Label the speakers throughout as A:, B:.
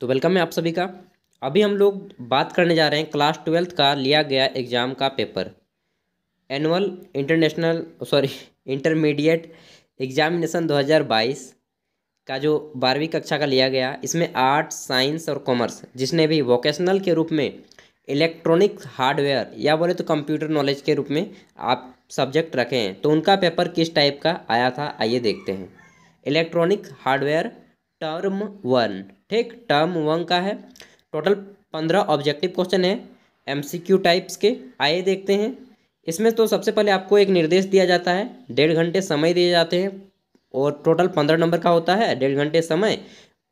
A: तो वेलकम है आप सभी का अभी हम लोग बात करने जा रहे हैं क्लास ट्वेल्थ का लिया गया एग्ज़ाम का paper annual international sorry intermediate examination 2022 का जो बारहवीं कक्षा का लिया गया इसमें आर्ट साइंस और कॉमर्स जिसने भी वोकेशनल के रूप में इलेक्ट्रॉनिक हार्डवेयर या बोले तो कंप्यूटर नॉलेज के रूप में आप सब्जेक्ट रखे हैं तो उनका पेपर किस टाइप का आया था आइए देखते हैं इलेक्ट्रॉनिक हार्डवेयर टर्म वन ठीक टर्म वन का है टोटल पंद्रह ऑब्जेक्टिव क्वेश्चन है एमसीक्यू टाइप्स के आइए देखते हैं इसमें तो सबसे पहले आपको एक निर्देश दिया जाता है डेढ़ घंटे समय दिए जाते हैं और टोटल पंद्रह नंबर का होता है डेढ़ घंटे समय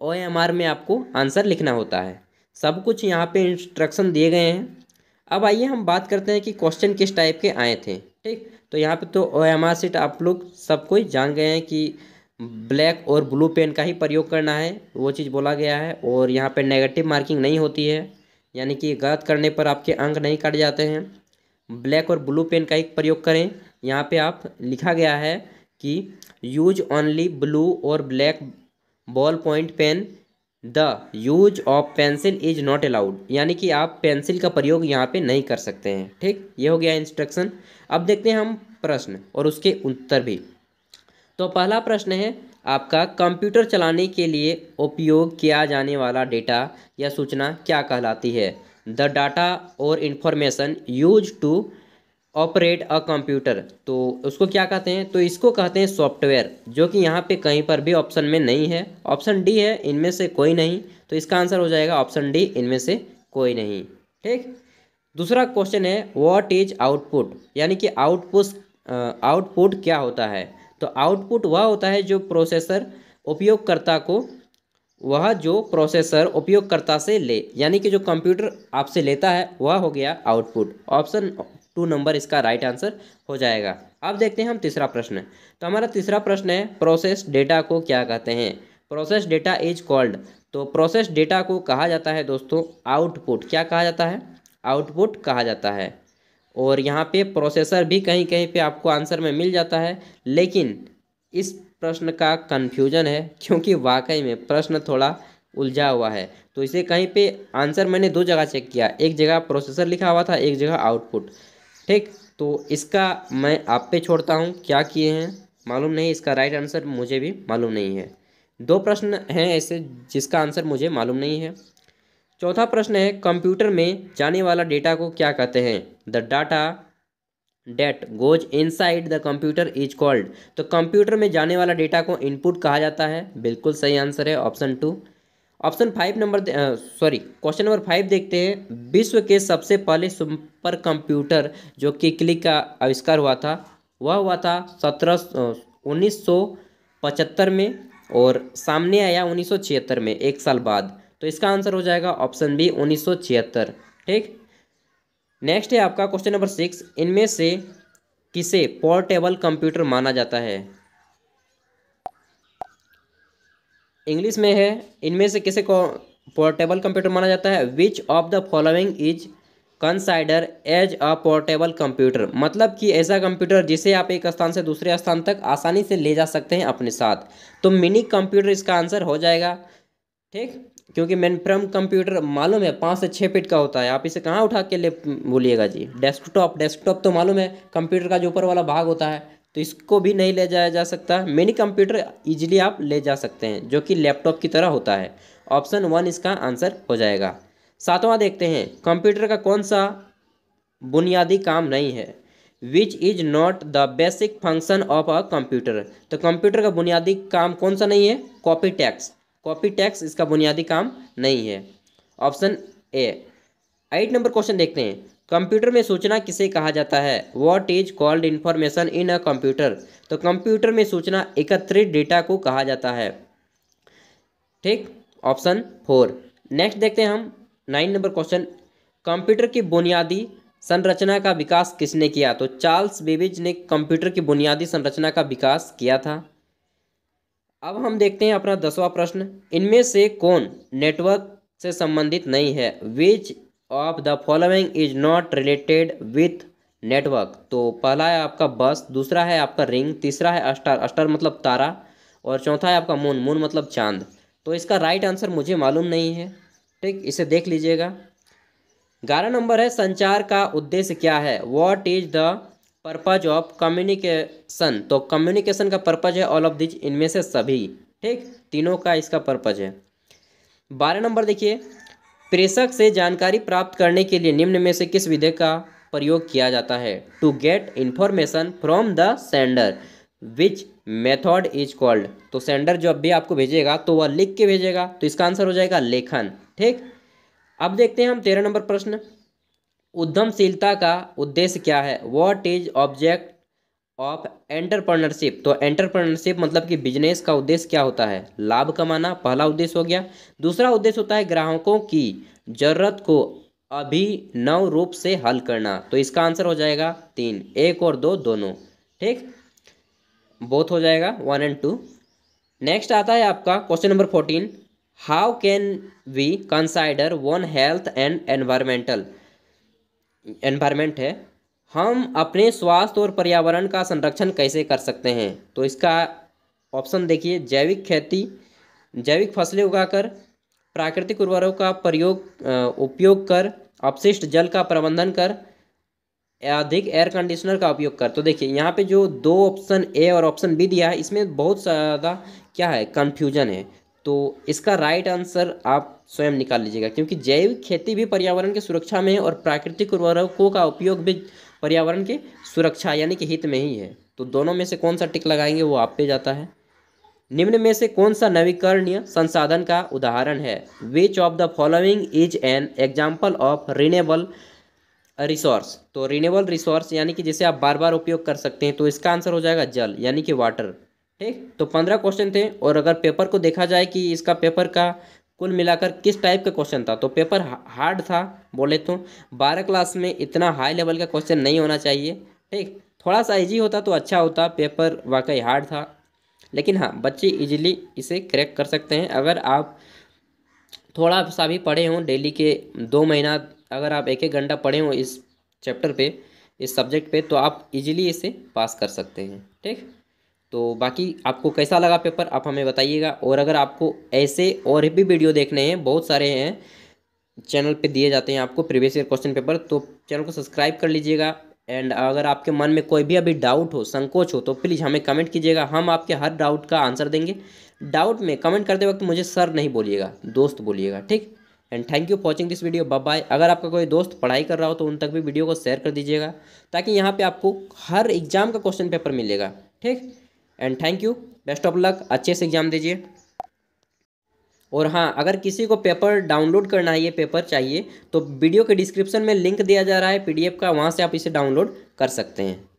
A: ओ एम आर में आपको आंसर लिखना होता है सब कुछ यहाँ पे इंस्ट्रक्शन दिए गए हैं अब आइए हम बात करते हैं कि क्वेश्चन किस टाइप के आए थे ठीक तो यहाँ पे तो आर सीट आप लोग सब कोई जान गए हैं कि ब्लैक और ब्लू पेन का ही प्रयोग करना है वो चीज़ बोला गया है और यहाँ पे नेगेटिव मार्किंग नहीं होती है यानी कि गलत करने पर आपके अंक नहीं कट जाते हैं ब्लैक और ब्लू पेन का ही प्रयोग करें यहाँ पे आप लिखा गया है कि यूज ओनली ब्लू और black ball point pen the use of pencil is not allowed यानी कि आप पेंसिल का प्रयोग यहाँ पे नहीं कर सकते हैं ठीक ये हो गया इंस्ट्रक्शन अब देखते हैं हम प्रश्न और उसके उत्तर भी तो पहला प्रश्न है आपका कंप्यूटर चलाने के लिए उपयोग किया जाने वाला डेटा या सूचना क्या कहलाती है द डाटा और information use to operate a computer तो उसको क्या कहते हैं तो इसको कहते हैं सॉफ्टवेयर जो कि यहाँ पे कहीं पर भी ऑप्शन में नहीं है ऑप्शन डी है इनमें से कोई नहीं तो इसका आंसर हो जाएगा ऑप्शन डी इनमें से कोई नहीं ठीक दूसरा क्वेश्चन है व्हाट इज आउटपुट यानी कि आउटपुट आउटपुट क्या होता है तो आउटपुट वह होता है जो प्रोसेसर उपयोगकर्ता को वह जो प्रोसेसर उपयोगकर्ता से ले यानी कि जो कंप्यूटर आपसे लेता है वह हो गया आउटपुट ऑप्शन टू नंबर इसका राइट आंसर हो जाएगा अब देखते हैं हम तीसरा प्रश्न तो हमारा तीसरा प्रश्न है प्रोसेस डेटा को क्या कहते हैं प्रोसेस डेटा इज कॉल्ड तो प्रोसेस डेटा को कहा जाता है दोस्तों आउटपुट क्या कहा जाता है आउटपुट कहा जाता है और यहाँ पे प्रोसेसर भी कहीं कहीं पे आपको आंसर में मिल जाता है लेकिन इस प्रश्न का कन्फ्यूजन है क्योंकि वाकई में प्रश्न थोड़ा उलझा हुआ है तो इसे कहीं पे आंसर मैंने दो जगह चेक किया एक जगह प्रोसेसर लिखा हुआ था एक जगह आउटपुट ठीक तो इसका मैं आप पे छोड़ता हूँ क्या किए हैं मालूम नहीं इसका राइट आंसर मुझे भी मालूम नहीं है दो प्रश्न हैं ऐसे जिसका आंसर मुझे मालूम नहीं है चौथा प्रश्न है कंप्यूटर में जाने वाला डेटा को क्या कहते हैं the data that goes inside the computer is called तो कंप्यूटर में जाने वाला डेटा को इनपुट कहा जाता है बिल्कुल सही आंसर है option two option five number sorry question number five देखते हैं विश्व के सबसे पहले सुपर कंप्यूटर जो कि क्लिक का आविष्कार हुआ था वह हुआ था सत्रह उन्नीस सौ पचहत्तर में और सामने आया उन्नीस सौ छिहत्तर में एक साल बाद तो इसका आंसर हो जाएगा ऑप्शन बी उन्नीस सौ छिहत्तर ठीक नेक्स्ट है आपका क्वेश्चन नंबर सिक्स इनमें से किसे पोर्टेबल कंप्यूटर माना जाता है इंग्लिश में है इनमें से किसे को पोर्टेबल कंप्यूटर माना जाता है which of the following is consider as a portable computer मतलब कि ऐसा कंप्यूटर जिसे आप एक स्थान से दूसरे स्थान तक आसानी से ले जा सकते हैं अपने साथ तो मिनी कंप्यूटर इसका आंसर हो जाएगा ठीक क्योंकि मेन फ्रम कंप्यूटर मालूम है पाँच से छः फिट का होता है आप इसे कहाँ उठा के ले बोलिएगा जी डेस्कटॉप डेस्कटॉप तो मालूम है कंप्यूटर का जो ऊपर वाला भाग होता है तो इसको भी नहीं ले जाया जा सकता मिनी कंप्यूटर इजीली आप ले जा सकते हैं जो कि लैपटॉप की तरह होता है ऑप्शन वन इसका आंसर हो जाएगा सातवां देखते हैं कंप्यूटर का कौन सा बुनियादी काम नहीं है which is not the basic function of a computer तो कंप्यूटर का बुनियादी काम कौन सा नहीं है कॉपी टैक्स कॉपी टैक्स इसका बुनियादी काम नहीं है option A eight number question देखते हैं कंप्यूटर में सूचना किसे कहा जाता है what is called information in a computer तो कंप्यूटर में सूचना एकत्रित डेटा को कहा जाता है ठीक ऑप्शन फोर नेक्स्ट देखते हैं हम नाइन नंबर क्वेश्चन कंप्यूटर की बुनियादी संरचना का विकास किसने किया तो चार्ल्स बेबिज ने कंप्यूटर की बुनियादी संरचना का विकास किया था अब हम देखते हैं अपना दसवां प्रश्न इनमें से कौन नेटवर्क से संबंधित नहीं है which of the following is not related with network तो पहला है आपका बस दूसरा है आपका रिंग तीसरा है अस्टार अस्टार मतलब तारा और चौथा है आपका मून मून मतलब चांद तो इसका राइट आंसर मुझे मालूम नहीं है ठीक इसे देख लीजिएगा ग्यारह नंबर है संचार का उद्देश्य क्या है what is the purpose of communication तो कम्युनिकेशन का पर्पज है ऑल ऑफ दिज इनमें से सभी ठीक तीनों का इसका पर्पज है बारह नंबर देखिए प्रेषक से जानकारी प्राप्त करने के लिए निम्न में से किस विधेयक का प्रयोग किया जाता है to get information from the sender which method is called तो सेंडर जब भी आपको भेजेगा तो वह लिख के भेजेगा तो इसका आंसर हो जाएगा लेखन ठीक अब देखते हैं हम तेरह नंबर प्रश्न उद्यमशीलता का उद्देश्य क्या है what is object of entrepreneurship तो एंटरप्रनरशिप मतलब कि बिजनेस का उद्देश्य क्या होता है लाभ कमाना पहला उद्देश्य हो गया दूसरा उद्देश्य होता है ग्राहकों की जरूरत को अभी नव रूप से हल करना तो इसका आंसर हो जाएगा तीन एक और दो दोनों ठीक बोथ हो जाएगा वन एंड टू नेक्स्ट आता है आपका question number fourteen how can we consider one health and environmental environment है हम अपने स्वास्थ्य और पर्यावरण का संरक्षण कैसे कर सकते हैं तो इसका ऑप्शन देखिए जैविक खेती जैविक फसलें उगाकर प्राकृतिक उर्वरकों का प्रयोग उपयोग कर अपशिष्ट जल का प्रबंधन कर अधिक एयर कंडीशनर का उपयोग कर तो देखिए यहाँ पे जो दो ऑप्शन ए और ऑप्शन बी दिया है इसमें बहुत ज़्यादा क्या है कन्फ्यूजन है तो इसका राइट आंसर आप स्वयं निकाल लीजिएगा क्योंकि जैविक खेती भी पर्यावरण की सुरक्षा में है और प्राकृतिक उर्वरकों का उपयोग भी पर्यावरण की सुरक्षा यानी कि हित में ही है तो दोनों में से कौन सा टिक लगाएंगे वो आप पे जाता है निम्न में से कौन सा नवीकरणीय संसाधन का उदाहरण है which of the following is an example of renewable resource तो रिनेबल रिसोर्स यानी कि जिसे आप बार बार उपयोग कर सकते हैं तो इसका आंसर हो जाएगा जल यानी कि वाटर ठीक तो पंद्रह क्वेश्चन थे और अगर पेपर को देखा जाए कि इसका पेपर का कुल मिलाकर किस टाइप का क्वेश्चन था तो पेपर हार्ड था बोले तो बारह क्लास में इतना हाई लेवल का क्वेश्चन नहीं होना चाहिए ठीक थोड़ा सा ईजी होता तो अच्छा होता पेपर वाकई हार्ड था लेकिन हाँ बच्चे इजीली इसे क्रैक कर सकते हैं अगर आप थोड़ा सा भी पढ़े हों डेली के दो महीना अगर आप एक एक घंटा पढ़े हों इस चैप्टर पे इस सब्जेक्ट पे तो आप इजीली इसे पास कर सकते हैं ठीक तो बाकी आपको कैसा लगा पेपर आप हमें बताइएगा और अगर आपको ऐसे और भी वीडियो देखने हैं बहुत सारे हैं चैनल पे दिए जाते हैं आपको प्रीवियस ईयर क्वेश्चन पेपर तो चैनल को सब्सक्राइब कर लीजिएगा एंड अगर आपके मन में कोई भी अभी डाउट हो संकोच हो तो प्लीज़ हमें कमेंट कीजिएगा हम आपके हर डाउट का आंसर देंगे डाउट में कमेंट करते वक्त मुझे सर नहीं बोलिएगा दोस्त बोलिएगा ठीक and thank you watching this video bye अगर आपका कोई दोस्त पढ़ाई कर रहा हो तो उन तक भी वीडियो को शेयर कर दीजिएगा ताकि यहाँ पे आपको हर एग्जाम का क्वेश्चन पेपर मिलेगा ठीक and thank you best of luck अच्छे से एग्ज़ाम दीजिए और हाँ अगर किसी को पेपर डाउनलोड करना है ये पेपर चाहिए तो वीडियो के डिस्क्रिप्शन में लिंक दिया जा रहा है पीडीएफ का वहाँ से आप इसे डाउनलोड कर सकते हैं